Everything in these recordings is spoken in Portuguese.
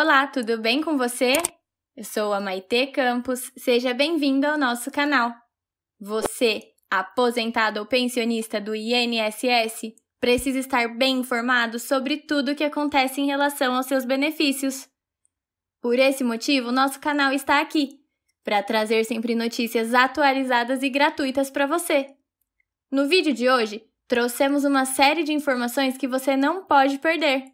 olá, tudo bem com você? Eu sou a Maite Campos, seja bem-vindo ao nosso canal. Você, aposentado ou pensionista do INSS, precisa estar bem informado sobre tudo o que acontece em relação aos seus benefícios. Por esse motivo, nosso canal está aqui para trazer sempre notícias atualizadas e gratuitas para você. No vídeo de hoje, trouxemos uma série de informações que você não pode perder.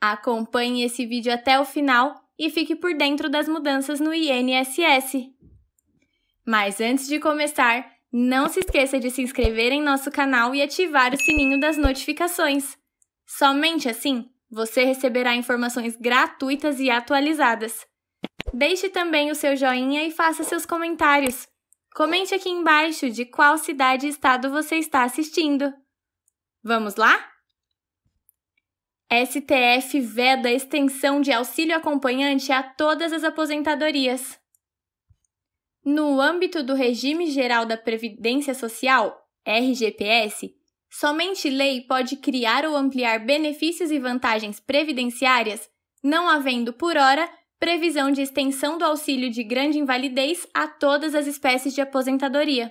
Acompanhe esse vídeo até o final e fique por dentro das mudanças no INSS. Mas antes de começar, não se esqueça de se inscrever em nosso canal e ativar o sininho das notificações. Somente assim você receberá informações gratuitas e atualizadas. Deixe também o seu joinha e faça seus comentários. Comente aqui embaixo de qual cidade e estado você está assistindo. Vamos lá? STF veda é extensão de auxílio acompanhante a todas as aposentadorias. No âmbito do Regime Geral da Previdência Social, RGPS, somente lei pode criar ou ampliar benefícios e vantagens previdenciárias, não havendo, por hora, previsão de extensão do auxílio de grande invalidez a todas as espécies de aposentadoria.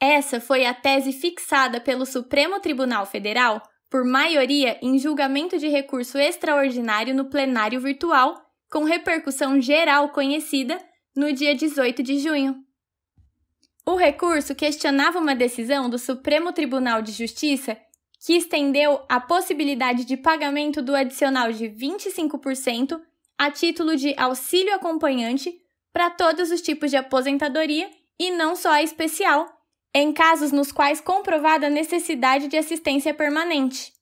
Essa foi a tese fixada pelo Supremo Tribunal Federal por maioria em julgamento de recurso extraordinário no plenário virtual, com repercussão geral conhecida no dia 18 de junho. O recurso questionava uma decisão do Supremo Tribunal de Justiça que estendeu a possibilidade de pagamento do adicional de 25% a título de auxílio acompanhante para todos os tipos de aposentadoria e não só a especial, em casos nos quais comprovada a necessidade de assistência permanente.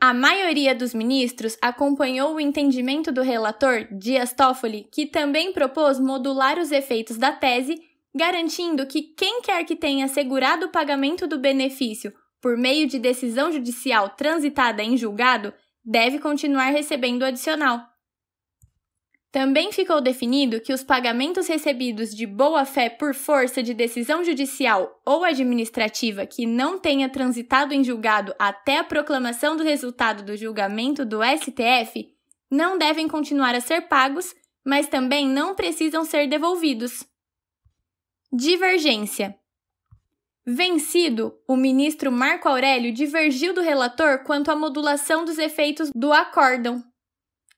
A maioria dos ministros acompanhou o entendimento do relator, Dias Toffoli, que também propôs modular os efeitos da tese, garantindo que quem quer que tenha assegurado o pagamento do benefício por meio de decisão judicial transitada em julgado deve continuar recebendo o adicional. Também ficou definido que os pagamentos recebidos de boa-fé por força de decisão judicial ou administrativa que não tenha transitado em julgado até a proclamação do resultado do julgamento do STF não devem continuar a ser pagos, mas também não precisam ser devolvidos. Divergência. Vencido, o ministro Marco Aurélio divergiu do relator quanto à modulação dos efeitos do acórdão,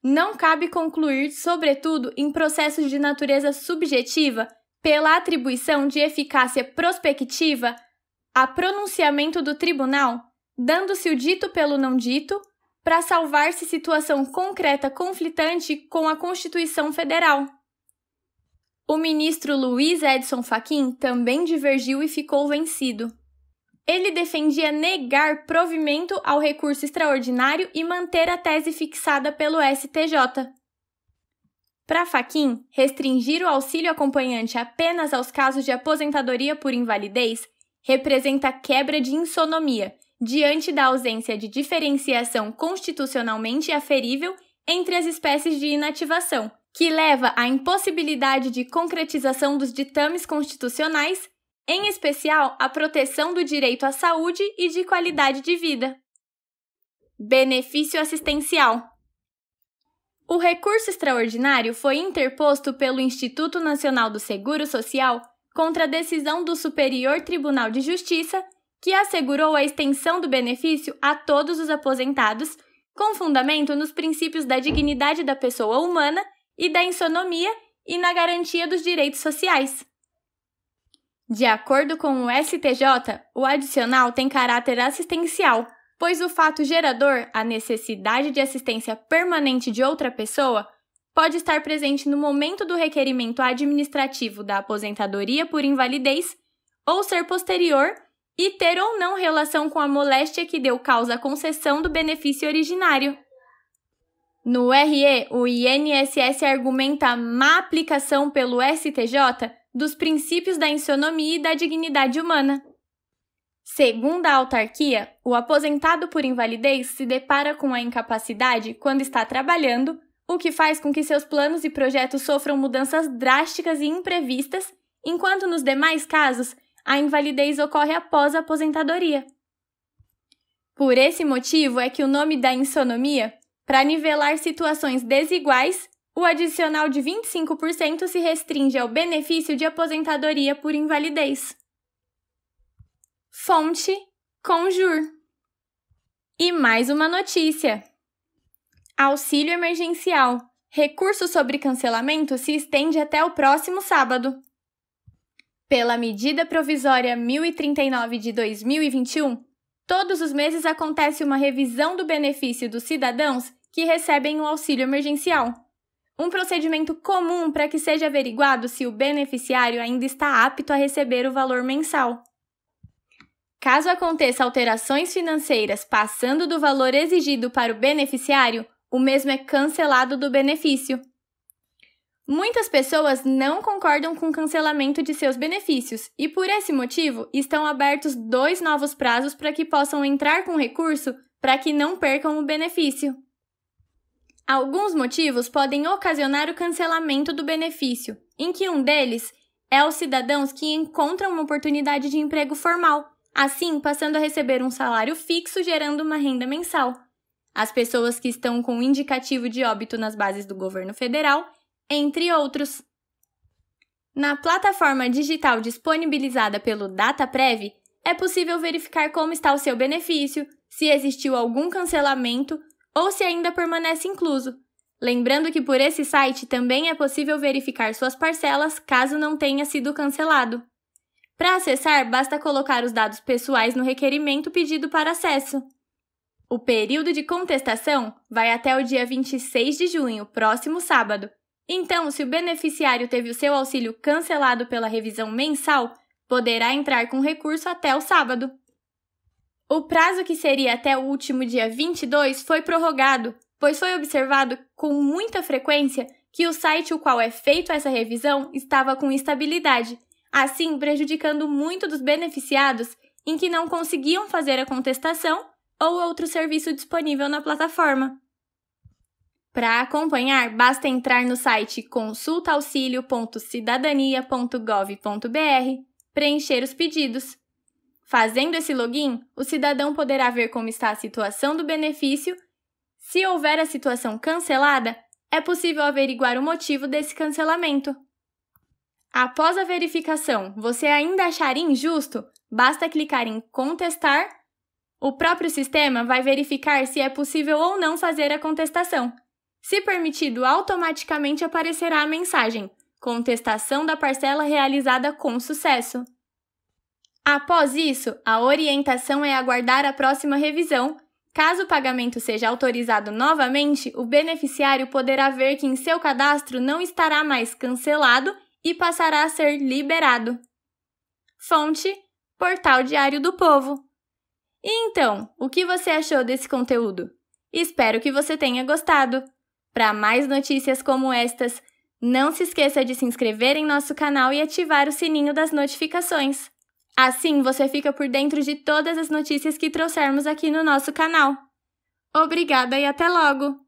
não cabe concluir, sobretudo em processos de natureza subjetiva, pela atribuição de eficácia prospectiva a pronunciamento do tribunal, dando-se o dito pelo não dito, para salvar-se situação concreta conflitante com a Constituição Federal. O ministro Luiz Edson Fachin também divergiu e ficou vencido. Ele defendia negar provimento ao recurso extraordinário e manter a tese fixada pelo STJ. Para Faquin, restringir o auxílio acompanhante apenas aos casos de aposentadoria por invalidez representa quebra de insonomia diante da ausência de diferenciação constitucionalmente aferível entre as espécies de inativação, que leva à impossibilidade de concretização dos ditames constitucionais em especial a proteção do direito à saúde e de qualidade de vida. Benefício assistencial. O recurso extraordinário foi interposto pelo Instituto Nacional do Seguro Social contra a decisão do Superior Tribunal de Justiça, que assegurou a extensão do benefício a todos os aposentados, com fundamento nos princípios da dignidade da pessoa humana e da insonomia e na garantia dos direitos sociais. De acordo com o STJ, o adicional tem caráter assistencial, pois o fato gerador, a necessidade de assistência permanente de outra pessoa, pode estar presente no momento do requerimento administrativo da aposentadoria por invalidez ou ser posterior e ter ou não relação com a moléstia que deu causa à concessão do benefício originário. No RE, o INSS argumenta má aplicação pelo STJ dos princípios da insonomia e da dignidade humana. Segundo a autarquia, o aposentado por invalidez se depara com a incapacidade quando está trabalhando, o que faz com que seus planos e projetos sofram mudanças drásticas e imprevistas, enquanto nos demais casos a invalidez ocorre após a aposentadoria. Por esse motivo é que o nome da insonomia, para nivelar situações desiguais, o adicional de 25% se restringe ao benefício de aposentadoria por invalidez. Fonte: Conjur. E mais uma notícia: Auxílio emergencial. Recurso sobre cancelamento se estende até o próximo sábado. Pela medida provisória 1039 de 2021, todos os meses acontece uma revisão do benefício dos cidadãos que recebem o auxílio emergencial. Um procedimento comum para que seja averiguado se o beneficiário ainda está apto a receber o valor mensal. Caso aconteça alterações financeiras passando do valor exigido para o beneficiário, o mesmo é cancelado do benefício. Muitas pessoas não concordam com o cancelamento de seus benefícios e, por esse motivo, estão abertos dois novos prazos para que possam entrar com recurso para que não percam o benefício. Alguns motivos podem ocasionar o cancelamento do benefício, em que um deles é os cidadãos que encontram uma oportunidade de emprego formal, assim passando a receber um salário fixo gerando uma renda mensal. As pessoas que estão com indicativo de óbito nas bases do governo federal, entre outros. Na plataforma digital disponibilizada pelo DataPrev, é possível verificar como está o seu benefício, se existiu algum cancelamento ou se ainda permanece incluso. Lembrando que por esse site também é possível verificar suas parcelas caso não tenha sido cancelado. Para acessar, basta colocar os dados pessoais no requerimento pedido para acesso. O período de contestação vai até o dia 26 de junho, próximo sábado. Então, se o beneficiário teve o seu auxílio cancelado pela revisão mensal, poderá entrar com recurso até o sábado. O prazo que seria até o último dia 22 foi prorrogado, pois foi observado com muita frequência que o site o qual é feito essa revisão estava com instabilidade, assim prejudicando muito dos beneficiados em que não conseguiam fazer a contestação ou outro serviço disponível na plataforma. Para acompanhar, basta entrar no site consultaauxilio.cidadania.gov.br, preencher os pedidos Fazendo esse login, o cidadão poderá ver como está a situação do benefício. Se houver a situação cancelada, é possível averiguar o motivo desse cancelamento. Após a verificação, você ainda achar injusto? Basta clicar em Contestar. O próprio sistema vai verificar se é possível ou não fazer a contestação. Se permitido, automaticamente aparecerá a mensagem: Contestação da parcela realizada com sucesso. Após isso, a orientação é aguardar a próxima revisão. Caso o pagamento seja autorizado novamente, o beneficiário poderá ver que em seu cadastro não estará mais cancelado e passará a ser liberado. Fonte: Portal Diário do Povo. E então, o que você achou desse conteúdo? Espero que você tenha gostado. Para mais notícias como estas, não se esqueça de se inscrever em nosso canal e ativar o sininho das notificações. Assim você fica por dentro de todas as notícias que trouxermos aqui no nosso canal. Obrigada e até logo!